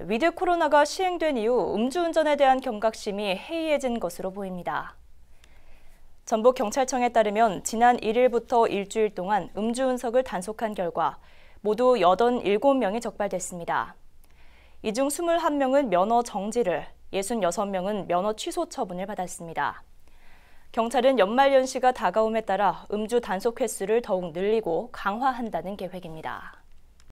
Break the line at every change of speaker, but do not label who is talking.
위드 코로나가 시행된 이후 음주운전에 대한 경각심이 해이해진 것으로 보입니다. 전북경찰청에 따르면 지난 1일부터 일주일 동안 음주운석을 단속한 결과 모두 87명이 적발됐습니다. 이 중 21명은 면허 정지를, 66명은 면허 취소 처분을 받았습니다. 경찰은 연말연시가 다가옴에 따라 음주 단속 횟수를 더욱 늘리고 강화한다는 계획입니다.